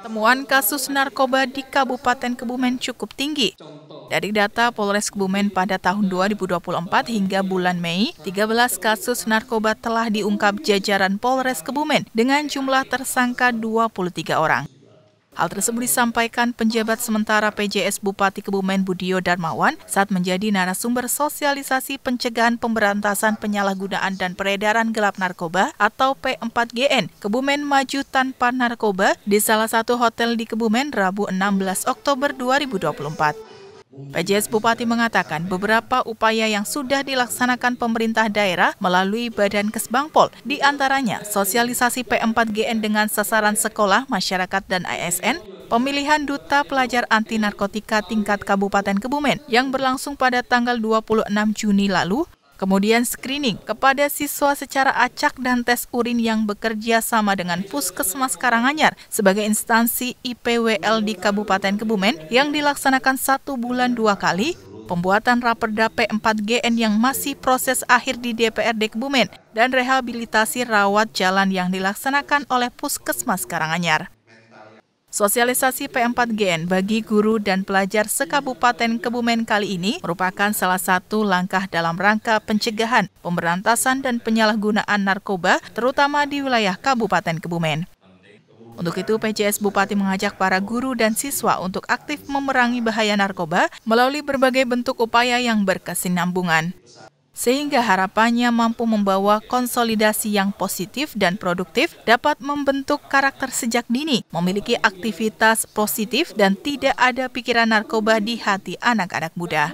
Temuan kasus narkoba di Kabupaten Kebumen cukup tinggi. Dari data Polres Kebumen pada tahun 2024 hingga bulan Mei, 13 kasus narkoba telah diungkap jajaran Polres Kebumen dengan jumlah tersangka 23 orang. Hal tersebut disampaikan penjabat sementara PJS Bupati Kebumen Budio Darmawan saat menjadi narasumber sosialisasi pencegahan pemberantasan penyalahgunaan dan peredaran gelap narkoba atau P4GN Kebumen Maju Tanpa Narkoba di salah satu hotel di Kebumen Rabu 16 Oktober 2024. PJS Bupati mengatakan beberapa upaya yang sudah dilaksanakan pemerintah daerah melalui Badan Kesbangpol, diantaranya sosialisasi P4GN dengan sasaran sekolah, masyarakat, dan ASN, pemilihan Duta Pelajar Anti Narkotika tingkat Kabupaten Kebumen yang berlangsung pada tanggal 26 Juni lalu, Kemudian screening kepada siswa secara acak dan tes urin yang bekerja sama dengan Puskesmas Karanganyar sebagai instansi IPWL di Kabupaten Kebumen yang dilaksanakan satu bulan dua kali pembuatan raperda P4GN yang masih proses akhir di DPRD Kebumen, dan rehabilitasi rawat jalan yang dilaksanakan oleh Puskesmas Karanganyar. Sosialisasi P4GN bagi guru dan pelajar sekabupaten Kebumen kali ini merupakan salah satu langkah dalam rangka pencegahan, pemberantasan, dan penyalahgunaan narkoba, terutama di wilayah Kabupaten Kebumen. Untuk itu, PJS Bupati mengajak para guru dan siswa untuk aktif memerangi bahaya narkoba melalui berbagai bentuk upaya yang berkesinambungan sehingga harapannya mampu membawa konsolidasi yang positif dan produktif dapat membentuk karakter sejak dini, memiliki aktivitas positif dan tidak ada pikiran narkoba di hati anak-anak muda.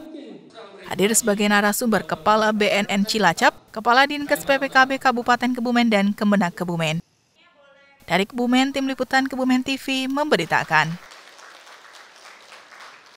Hadir sebagai narasumber Kepala BNN Cilacap, Kepala Dinkes PPKB Kabupaten Kebumen dan Kemenak Kebumen. Dari Kebumen, Tim Liputan Kebumen TV memberitakan.